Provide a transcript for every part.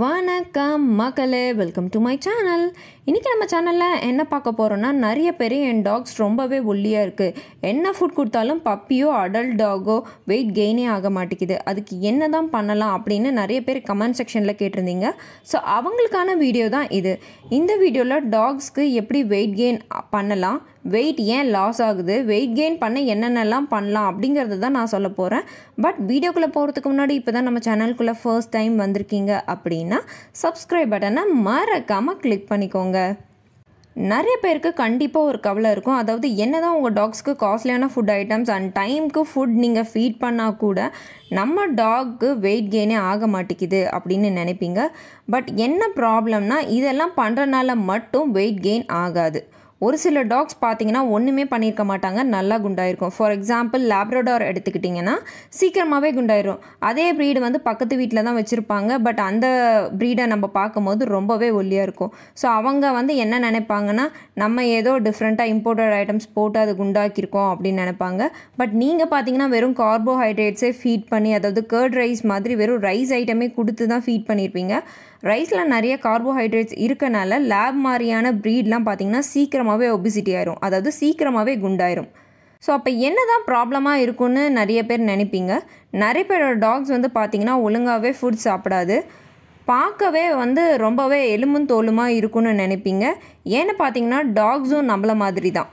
வணக்கம் மக்களே welcome to my channel இன்றைக்கி நம்ம சேனலில் என்ன பார்க்க போகிறோன்னா நிறைய பேர் என் டாக்ஸ் ரொம்பவே ஒல்லியாக இருக்குது என்ன ஃபுட் கொடுத்தாலும் பப்பியோ அடல்ட் டாகோ வெயிட் கெயினே ஆக மாட்டேங்குது அதுக்கு என்ன தான் பண்ணலாம் அப்படின்னு நிறைய பேர் கமெண்ட் செக்ஷனில் கேட்டிருந்தீங்க ஸோ அவங்களுக்கான வீடியோ தான் இது இந்த வீடியோவில் டாக்ஸ்க்கு எப்படி வெயிட் கெயின் பண்ணலாம் வெயிட் ஏன் லாஸ் ஆகுது வெயிட் கெயின் பண்ண என்னென்னலாம் பண்ணலாம் அப்படிங்கிறது தான் நான் சொல்ல போகிறேன் பட் வீடியோக்குள்ளே போகிறதுக்கு முன்னாடி இப்போ தான் நம்ம சேனலுக்குள்ளே ஃபர்ஸ்ட் டைம் வந்திருக்கீங்க அப்படி அப்படின்னா சப்ஸ்கிரைப் பட்டனை மறக்காமல் கிளிக் பண்ணிக்கோங்க நிறைய பேருக்கு கண்டிப்பாக ஒரு கவலை இருக்கும் அதாவது என்ன தான் உங்கள் டாக்ஸ்க்கு காஸ்ட்லியான ஃபுட் ஐட்டம்ஸ் அண்ட் டைமுக்கு ஃபுட் நீங்கள் ஃபீட் பண்ணால் கூட நம்ம டாக்கு வெயிட் கெயினே ஆக மாட்டேங்குது அப்படின்னு நினைப்பீங்க பட் என்ன ப்ராப்ளம்னா இதெல்லாம் பண்ணுறனால மட்டும் வெயிட் கெயின் ஆகாது ஒரு சில டாக்ஸ் பார்த்தீங்கன்னா ஒன்றுமே பண்ணியிருக்க மாட்டாங்க நல்லா குண்டாயிருக்கும் ஃபார் எக்ஸாம்பிள் லேப்ரடார் எடுத்துக்கிட்டிங்கன்னா சீக்கிரமாகவே குண்டாயிரும் அதே ப்ரீடு வந்து பக்கத்து வீட்டில் தான் வச்சுருப்பாங்க பட் அந்த ப்ரீடை நம்ம பார்க்கும்போது ரொம்பவே ஒல்லியாக இருக்கும் ஸோ அவங்க வந்து என்ன நினைப்பாங்கன்னா நம்ம ஏதோ டிஃப்ரெண்ட்டாக இம்போர்ட்டட் ஐட்டம்ஸ் போட்டு அது குண்டாக்கியிருக்கோம் அப்படின்னு நினைப்பாங்க பட் நீங்கள் பார்த்தீங்கன்னா வெறும் கார்போஹைட்ரேட்ஸே ஃபீட் பண்ணி அதாவது கேர்ட் ரைஸ் மாதிரி வெறும் ரைஸ் ஐட்டமே கொடுத்து தான் ஃபீட் பண்ணியிருப்பீங்க ரைஸில் நிறைய கார்போஹைட்ரேட்ஸ் இருக்கனால லேப் மாதிரியான ப்ரீட்லாம் பார்த்திங்கன்னா சீக்கிரமாகவே ஒபிசிட்டி ஆயிரும் அதாவது சீக்கிரமாகவே குண்டாயிரும் ஸோ அப்போ என்ன தான் ப்ராப்ளமாக இருக்கும்னு நிறைய பேர் நினைப்பீங்க நிறைய பேரோட டாக்ஸ் வந்து பார்த்திங்கன்னா ஒழுங்காகவே ஃபுட் சாப்பிடாது பார்க்கவே வந்து ரொம்பவே எலும்பும் தோலுமாக இருக்கும்னு நினைப்பீங்க ஏன்னு பார்த்தீங்கன்னா டாக்ஸும் நம்மள மாதிரி தான்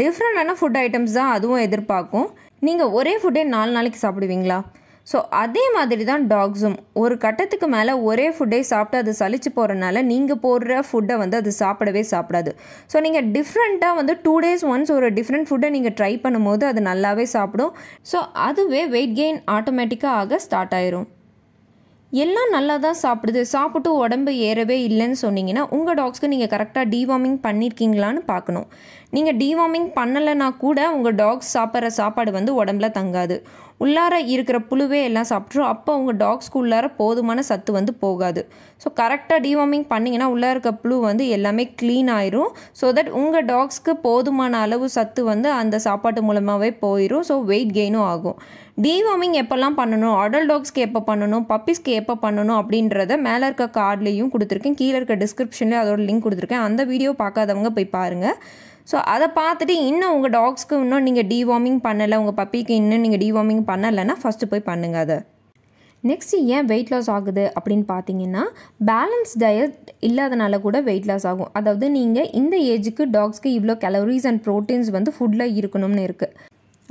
டிஃப்ரெண்டான ஃபுட் ஐட்டம்ஸ் தான் அதுவும் எதிர்பார்க்கும் நீங்கள் ஒரே ஃபுட்டே நாலு நாளைக்கு சாப்பிடுவீங்களா ஸோ அதே மாதிரி தான் டாக்ஸும் ஒரு கட்டத்துக்கு மேலே ஒரே ஃபுட்டே சாப்பிட்டு அது சளிச்சு போகிறனால நீங்கள் போடுற ஃபுட்டை வந்து அது சாப்பிடவே சாப்பிடாது ஸோ நீங்கள் டிஃப்ரெண்ட்டாக வந்து டூ டேஸ் ஒன்ஸ் ஒரு டிஃப்ரெண்ட் ஃபுட்டை நீங்கள் ட்ரை பண்ணும்போது அது நல்லாவே சாப்பிடும் ஸோ அதுவே வெயிட் கெயின் ஆட்டோமேட்டிக்காக ஆக ஸ்டார்ட் ஆயிரும் எல்லாம் நல்லா தான் சாப்பிடுது சாப்பிட்டு உடம்பு ஏறவே இல்லைன்னு சொன்னீங்கன்னா உங்கள் டாக்ஸ்க்கு நீங்கள் கரெக்டாக டிவார்மிங் பண்ணியிருக்கீங்களான்னு பார்க்கணும் நீங்கள் டிவார்மிங் பண்ணலைன்னா கூட உங்கள் டாக்ஸ் சாப்பிட்ற சாப்பாடு வந்து உடம்புல தங்காது உள்ளார இருக்கிற புழுவே எல்லாம் சாப்பிட்ரும் அப்போ உங்கள் டாக்ஸ்க்கு உள்ளார போதுமான சத்து வந்து போகாது ஸோ கரெக்டாக டிவார்மிங் பண்ணிங்கன்னா உள்ளே இருக்க புழு வந்து எல்லாமே க்ளீன் ஆயிரும் ஸோ தட் உங்கள் டாக்ஸ்க்கு போதுமான அளவு சத்து வந்து அந்த சாப்பாட்டு மூலமாகவே போயிடும் ஸோ வெயிட் கெயினும் ஆகும் டிவார்மிங் எப்போல்லாம் பண்ணணும் அடல் டாக்ஸ்க்கு எப்போ பண்ணணும் பப்பிஸ்க்கு எப்போ பண்ணணும் அப்படின்றத மேலே இருக்க கார்ட்லேயும் கொடுத்துருக்கேன் கீழே இருக்க டிஸ்கிரிப்ஷன்லேயும் அதோட லிங்க் கொடுத்துருக்கேன் அந்த வீடியோ பார்க்காதவங்க போய் பாருங்கள் ஸோ அதை பார்த்துட்டு இன்னும் உங்கள் டாக்ஸ்க்கு இன்னும் நீங்கள் டிவார்மிங் பண்ணலை உங்கள் பப்பிக்கு இன்னும் நீங்கள் டிவார்மிங் பண்ணலைன்னா ஃபஸ்ட்டு போய் பண்ணுங்கள் அதை நெக்ஸ்ட் ஏன் வெயிட் லாஸ் ஆகுது அப்படின்னு பார்த்தீங்கன்னா பேலன்ஸ் டயட் இல்லாதனால கூட வெயிட் லாஸ் ஆகும் அதாவது நீங்கள் இந்த ஏஜுக்கு டாக்ஸ்க்கு இவ்வளோ கலோரிஸ் அண்ட் ப்ரோட்டீன்ஸ் வந்து ஃபுட்டில் இருக்கணும்னு இருக்குது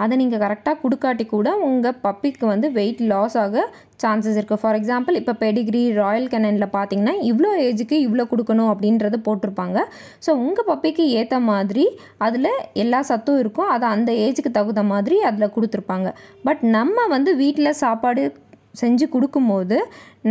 அதை நீங்கள் கரெக்டாக கொடுக்காட்டி கூட உங்கள் பப்பிக்கு வந்து வெயிட் லாஸ் ஆக சான்சஸ் இருக்குது ஃபார் எக்ஸாம்பிள் இப்போ பெடிகிரி ராயல் கெனனில் பார்த்தீங்கன்னா இவ்வளோ ஏஜுக்கு இவ்வளோ கொடுக்கணும் அப்படின்றத போட்டிருப்பாங்க ஸோ உங்கள் பப்பிக்கு ஏற்ற மாதிரி அதில் எல்லா சத்தும் இருக்கும் அதை அந்த ஏஜுக்கு தகுந்த மாதிரி அதில் கொடுத்துருப்பாங்க பட் நம்ம வந்து வீட்டில் சாப்பாடு செஞ்சு கொடுக்கும்போது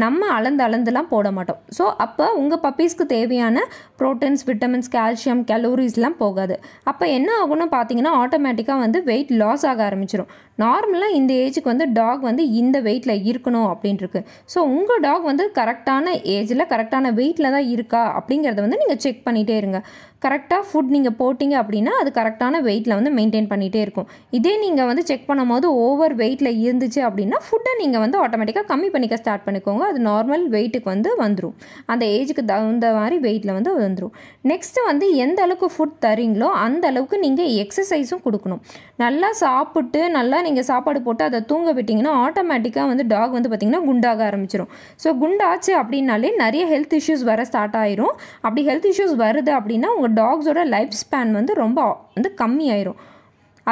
நம்ம அளந்து அளந்துலாம் போட மாட்டோம் ஸோ அப்போ உங்கள் பப்பீஸ்க்கு தேவையான ப்ரோட்டீன்ஸ் விட்டமின்ஸ் கால்சியம் கலோரிஸ்லாம் போகாது அப்போ என்ன ஆகும்னு பார்த்தீங்கன்னா ஆட்டோமேட்டிக்காக வந்து வெயிட் லாஸ் ஆக ஆரம்பிச்சிடும் நார்மலாக இந்த ஏஜுக்கு வந்து டாக் வந்து இந்த வெயிட்டில் இருக்கணும் அப்படின்ட்டுருக்கு ஸோ உங்கள் டாக் வந்து கரெக்டான ஏஜில் கரெக்டான வெயிட்டில் தான் இருக்கா அப்படிங்கிறத வந்து நீங்கள் செக் பண்ணிகிட்டே இருங்க கரெக்டாக ஃபுட் நீங்கள் போட்டிங்க அப்படின்னா அது கரெக்டான வெயிட்டில் வந்து மெயின்டைன் பண்ணிகிட்டே இருக்கும் இதே நீங்கள் வந்து செக் பண்ணும்போது ஓவர் வெயிட்டில் இருந்துச்சு அப்படின்னா ஃபுட்டை நீங்கள் வந்து ஆட்டோமேட்டிக்காக கம்மி பண்ணிக்க ஸ்டார்ட் பண்ணிக்கோங்க பண்ணுவாங்க அது நார்மல் வெயிட்டுக்கு வந்து வந்துடும் அந்த ஏஜுக்கு தகுந்த மாதிரி வெயிட்டில் வந்து வந்துடும் நெக்ஸ்ட்டு வந்து எந்த அளவுக்கு ஃபுட் தரீங்களோ அந்த அளவுக்கு நீங்கள் எக்ஸசைஸும் கொடுக்கணும் நல்லா சாப்பிட்டு நல்லா நீங்கள் சாப்பாடு போட்டு அதை தூங்க விட்டிங்கன்னா ஆட்டோமேட்டிக்காக வந்து டாக் வந்து பார்த்திங்கன்னா குண்டாக ஆரம்பிச்சிடும் ஸோ குண்டாச்சு அப்படின்னாலே நிறைய ஹெல்த் இஷ்யூஸ் வர ஸ்டார்ட் ஆயிரும் அப்படி ஹெல்த் இஷ்யூஸ் வருது அப்படின்னா உங்கள் டாக்ஸோட லைஃப் ஸ்பேன் வந்து ரொம்ப வந்து கம்மியாயிரும்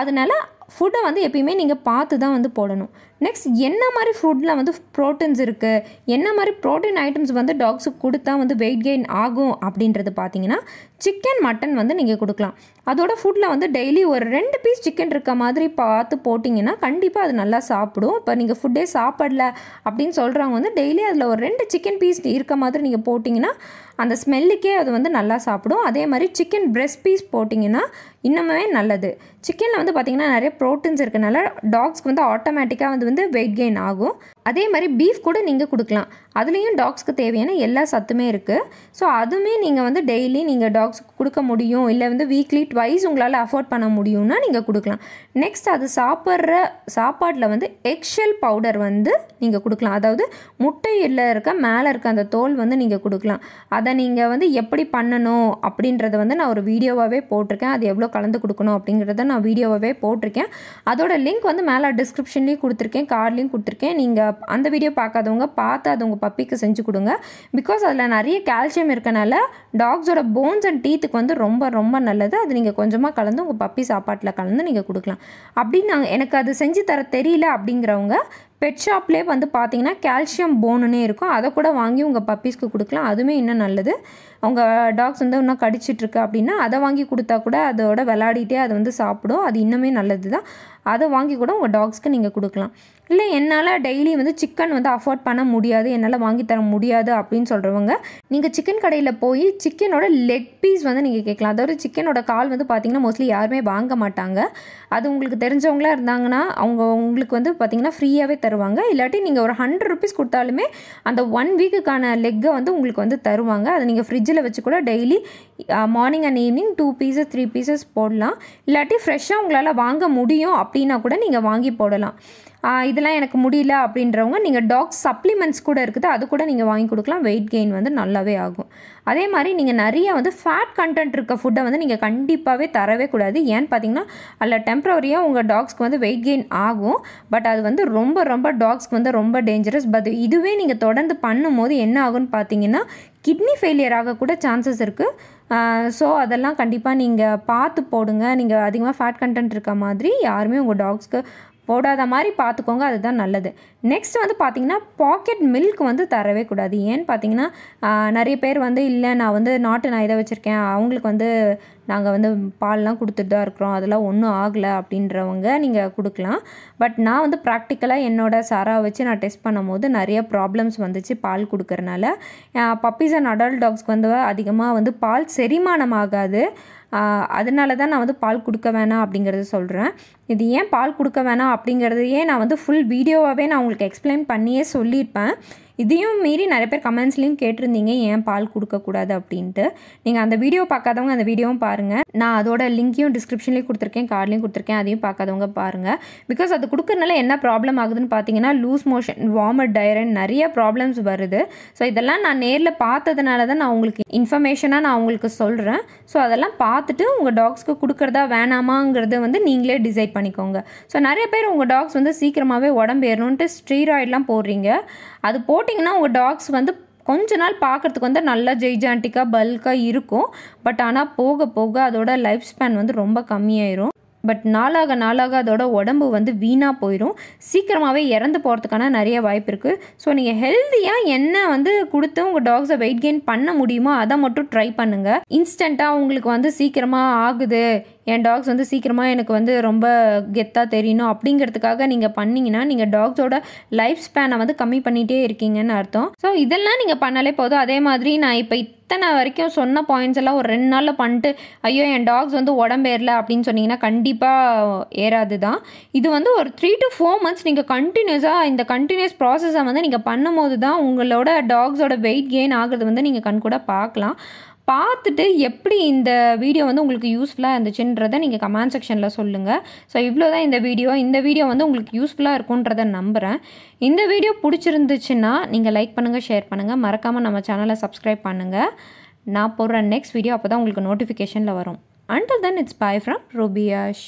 அதனால ஃபுட்டை வந்து எப்பயுமே நீங்கள் பார்த்து தான் வந்து போடணும் நெக்ஸ்ட் என்ன மாதிரி ஃபுட்டில் வந்து ப்ரோட்டீன்ஸ் இருக்குது என்ன மாதிரி ப்ரோட்டீன் ஐட்டம்ஸ் வந்து டாக்ஸுக்கு கொடுத்தா வந்து வெயிட் கெயின் ஆகும் அப்படின்றது பார்த்தீங்கன்னா சிக்கன் மட்டன் வந்து நீங்கள் கொடுக்கலாம் அதோட ஃபுட்டில் வந்து டெய்லி ஒரு ரெண்டு பீஸ் சிக்கன் இருக்க மாதிரி பார்த்து போட்டிங்கன்னா கண்டிப்பாக அது நல்லா சாப்பிடும் இப்போ நீங்கள் ஃபுட்டே சாப்பிடல அப்படின்னு சொல்கிறவங்க வந்து டெய்லி அதில் ஒரு ரெண்டு சிக்கன் பீஸ் இருக்க மாதிரி நீங்கள் போட்டிங்கன்னா அந்த ஸ்மெல்லுக்கே அது வந்து நல்லா சாப்பிடும் அதே மாதிரி சிக்கன் பிரெஸ்ட் பீஸ் போட்டிங்கன்னா இன்னுமே நல்லது சிக்கனில் வந்து பார்த்திங்கன்னா நிறைய ப்ரோட்டீன்ஸ் இருக்கனால டாக்ஸ்க்கு வந்து ஆட்டோமேட்டிக்காக வந்து வந்து வெயிட் கெயின் ஆகும் அதே மாதிரி பீஃப் கூட நீங்கள் கொடுக்கலாம் அதுலேயும் டாக்ஸ்க்கு தேவையான எல்லா சத்துமே இருக்குது ஸோ அதுவுமே நீங்கள் வந்து டெய்லி நீங்கள் டாக்ஸ் டாக்ஸ் கொடுக்க முடியும் இல்லை வந்து வீக்லி ட்வைஸ் உங்களால் அஃபோர்ட் பண்ண முடியும்னா நீங்கள் கொடுக்கலாம் நெக்ஸ்ட் அது சாப்பிட்ற சாப்பாட்டில் வந்து எக்ஷெல் பவுடர் வந்து நீங்கள் கொடுக்கலாம் அதாவது முட்டையில் இருக்க மேலே இருக்க அந்த தோல் வந்து நீங்கள் கொடுக்கலாம் அதை நீங்கள் வந்து எப்படி பண்ணணும் அப்படின்றத வந்து நான் ஒரு வீடியோவாகவே போட்டிருக்கேன் அது எவ்வளோ கலந்து கொடுக்கணும் அப்படிங்கிறத நான் வீடியோவாகவே போட்டிருக்கேன் அதோட லிங்க் வந்து மேலே டிஸ்கிரிப்ஷன்லேயும் கொடுத்துருக்கேன் கார்ட்லேயும் கொடுத்துருக்கேன் நீங்கள் அந்த வீடியோ பார்க்காதவங்க பார்த்து அது உங்கள் பப்பிக்கு செஞ்சு கொடுங்க பிகாஸ் அதில் நிறைய கால்சியம் இருக்கனால டாக்ஸோட போன்ஸ் அண்ட் டீத்துக்கு வந்து ரொம்ப ரொம்ப நல்லது அது நீங்கள் கொஞ்சமாக கலந்து உங்கள் பப்பி சாப்பாட்டில் கலந்து நீங்கள் கொடுக்கலாம் அப்படின்னு நாங்கள் எனக்கு அது செஞ்சு தர தெரியல அப்படிங்கிறவங்க பெட் ஷாப்லேயே வந்து பார்த்திங்கன்னா கால்சியம் போனுன்னே இருக்கும் அதை கூட வாங்கி உங்கள் பப்பீஸ்க்கு கொடுக்கலாம் அதுவுமே இன்னும் நல்லது அவங்க டாக்ஸ் வந்து இன்னும் கடிச்சிட்ருக்கு அப்படின்னா அதை வாங்கி கொடுத்தா கூட அதோட விளாடிட்டே அது வந்து சாப்பிடும் அது இன்னுமே நல்லது தான் அதை வாங்கி கூட உங்கள் டாக்ஸ்க்கு நீங்கள் கொடுக்கலாம் இல்லை என்னால் டெய்லி வந்து சிக்கன் வந்து அஃபோர்ட் பண்ண முடியாது என்னால் வாங்கி தர முடியாது அப்படின்னு சொல்கிறவங்க நீங்கள் சிக்கன் கடையில் போய் சிக்கனோட லெக் பீஸ் வந்து நீங்கள் கேட்கலாம் அதாவது சிக்கனோட கால் வந்து பார்த்திங்கன்னா மோஸ்ட்லி யாருமே வாங்க மாட்டாங்க அது உங்களுக்கு தெரிஞ்சவங்களாக இருந்தாங்கன்னா அவங்க உங்களுக்கு வந்து பார்த்திங்கன்னா ஃப்ரீயாகவே தருவாங்க இல்லாட்டி நீங்கள் ஒரு ஹண்ட்ரட் ருபீஸ் கொடுத்தாலுமே அந்த ஒன் வீக்குக்கான லெக்கை வந்து உங்களுக்கு வந்து தருவாங்க அதை நீங்கள் ஃப்ரிட்ஜில் வச்சு கூட daily morning and evening two pieces three pieces போடலாம் இல்லாட்டி ஃப்ரெஷ்ஷாக உங்களால் வாங்க முடியும் அப்படின்னா கூட நீங்கள் வாங்கி போடலாம் இதெல்லாம் எனக்கு முடியல அப்படின்றவங்க நீங்கள் டாக்ஸ் சப்ளிமெண்ட்ஸ் கூட இருக்குது அது கூட நீங்கள் வாங்கி கொடுக்கலாம் வெயிட் கெயின் வந்து நல்லாவே ஆகும் அதே மாதிரி நீங்கள் நிறைய வந்து ஃபேட் கண்டென்ட் இருக்க ஃபுட்டை வந்து நீங்கள் கண்டிப்பாகவே தரவே கூடாது ஏன்னு பார்த்தீங்கன்னா அதில் டெம்ப்ரவரியாக உங்கள் டாக்ஸ்க்கு வந்து வெயிட் கெயின் ஆகும் பட் அது வந்து ரொம்ப ரொம்ப டாக்ஸ்க்கு வந்து ரொம்ப டேஞ்சரஸ் பட் இதுவே நீங்கள் தொடர்ந்து பண்ணும்போது என்ன ஆகும்னு பார்த்தீங்கன்னா கிட்னி ஃபெயிலியர் ஆகக்கூட சான்சஸ் இருக்குது ஸோ அதெல்லாம் கண்டிப்பாக நீங்கள் பார்த்து போடுங்க நீங்கள் அதிகமாக ஃபேட் கண்டென்ட் இருக்க மாதிரி யாருமே உங்கள் டாக்ஸ்க்கு ஓடாத மாதிரி பார்த்துக்கோங்க அதுதான் நல்லது நெக்ஸ்ட் வந்து பார்த்திங்கன்னா பாக்கெட் மில்க் வந்து தரவே கூடாது ஏன்னு பார்த்தீங்கன்னா நிறைய பேர் வந்து இல்லை நான் வந்து நாட்டு நான் இதை வச்சுருக்கேன் அவங்களுக்கு வந்து நாங்கள் வந்து பால்லாம் கொடுத்துட்டு தான் இருக்கிறோம் அதெல்லாம் ஒன்றும் ஆகலை அப்படின்றவங்க நீங்கள் கொடுக்கலாம் பட் நான் வந்து ப்ராக்டிக்கலாக என்னோடய சாராக வச்சு நான் டெஸ்ட் பண்ணும்போது நிறைய ப்ராப்ளம்ஸ் வந்துச்சு பால் கொடுக்குறனால பப்பீஸ் அண்ட் அடல்ட் டாக்ஸ்க்கு வந்து அதிகமாக வந்து பால் செரிமானம் ஆகாது அதனால தான் நான் வந்து பால் கொடுக்க வேணாம் அப்படிங்கிறத சொல்கிறேன் இது ஏன் பால் கொடுக்க வேணாம் அப்படிங்கிறதையே நான் வந்து ஃபுல் வீடியோவாகவே நான் உங்களுக்கு எக்ஸ்பிளைன் பண்ணியே சொல்லியிருப்பேன் இதையும் மீறி நிறைய பேர் கமெண்ட்ஸ்லேயும் கேட்டிருந்தீங்க ஏன் பால் கொடுக்கக்கூடாது அப்படின்ட்டு நீங்கள் அந்த வீடியோ பார்க்காதவங்க அந்த வீடியோவும் பாருங்கள் நான் அதோட லிங்க்கையும் டிஸ்கிரிப்ஷன்லேயும் கொடுத்துருக்கேன் கார்ட்லேயும் கொடுத்துருக்கேன் அதையும் பார்க்காதவங்க பாருங்கள் பிகாஸ் அது கொடுக்குறதுனால என்ன ப்ராப்ளம் ஆகுதுன்னு பார்த்தீங்கன்னா லூஸ் மோஷன் வாமட் டயரன் நிறைய ப்ராப்ளம்ஸ் வருது ஸோ இதெல்லாம் நான் நேரில் பார்த்ததுனால தான் நான் உங்களுக்கு இன்ஃபர்மேஷனாக நான் உங்களுக்கு சொல்கிறேன் ஸோ அதெல்லாம் பார்த்துட்டு உங்கள் டாக்ஸ்க்கு கொடுக்குறதா வேணாமாங்கிறது வந்து நீங்களே டிசைட் பண்ணிக்கோங்க ஸோ நிறைய பேர் உங்கள் டாக்ஸ் வந்து சீக்கிரமாகவே உடம்பு ஏறணுன்ட்டு ஸ்டீராய்டெலாம் போடுறீங்க அது போட்டு பார்த்தீங்கன்னா உங்கள் டாக்ஸ் வந்து கொஞ்ச நாள் பார்க்குறதுக்கு வந்து நல்லா ஜெய்ஜாண்டிக்காக பல்காக இருக்கும் பட் ஆனால் போக போக அதோட லைஃப் ஸ்பேன் வந்து ரொம்ப கம்மியாயிரும் பட் நாளாக நாளாக அதோட உடம்பு வந்து வீணாக போயிடும் சீக்கிரமாகவே இறந்து போகிறதுக்கான நிறைய வாய்ப்பு இருக்குது ஸோ நீங்கள் ஹெல்த்தியாக என்ன வந்து கொடுத்து உங்கள் டாக்ஸை வெயிட் கெயின் பண்ண முடியுமோ அதை மட்டும் ட்ரை பண்ணுங்கள் இன்ஸ்டண்ட்டாக உங்களுக்கு வந்து சீக்கிரமாக ஆகுது என் டாக்ஸ் வந்து சீக்கிரமாக எனக்கு வந்து ரொம்ப கெத்தாக தெரியணும் அப்படிங்கிறதுக்காக நீங்கள் பண்ணிங்கன்னா நீங்கள் டாக்ஸோட லைஃப் ஸ்பேனை வந்து கம்மி பண்ணிகிட்டே இருக்கீங்கன்னு அர்த்தம் ஸோ இதெல்லாம் நீங்கள் பண்ணாலே போதும் அதே மாதிரி நான் இப்போ இத்தனை வரைக்கும் சொன்ன பாயிண்ட்ஸ் எல்லாம் ஒரு ரெண்டு நாளில் பண்ணிட்டு ஐயோ என் டாக்ஸ் வந்து உடம்பேறல அப்படின்னு சொன்னீங்கன்னா கண்டிப்பாக ஏறாது தான் இது வந்து ஒரு த்ரீ டு ஃபோர் மந்த்ஸ் நீங்கள் கண்டினியூஸாக இந்த கண்டினியூஸ் ப்ராசஸை வந்து நீங்கள் பண்ணும்போது தான் உங்களோட டாக்ஸோட வெயிட் கெயின் ஆகுறது வந்து நீங்கள் கண்கூட பார்க்கலாம் பார்த்துட்டு எப்படி இந்த வீடியோ வந்து உங்களுக்கு யூஸ்ஃபுல்லாக இருந்துச்சுன்றதை நீங்கள் கமெண்ட் செக்ஷனில் சொல்லுங்கள் ஸோ இவ்வளோ தான் இந்த வீடியோ இந்த வீடியோ வந்து உங்களுக்கு யூஸ்ஃபுல்லாக இருக்குன்றதை நம்புகிறேன் இந்த வீடியோ பிடிச்சிருந்துச்சுன்னா நீங்கள் லைக் பண்ணுங்கள் ஷேர் பண்ணுங்கள் மறக்காமல் நம்ம சேனலை சப்ஸ்கிரைப் பண்ணுங்கள் நான் போடுற நெக்ஸ்ட் வீடியோ அப்போ தான் உங்களுக்கு நோட்டிஃபிகேஷனில் வரும் until then it's bye from ரூபியாஷ்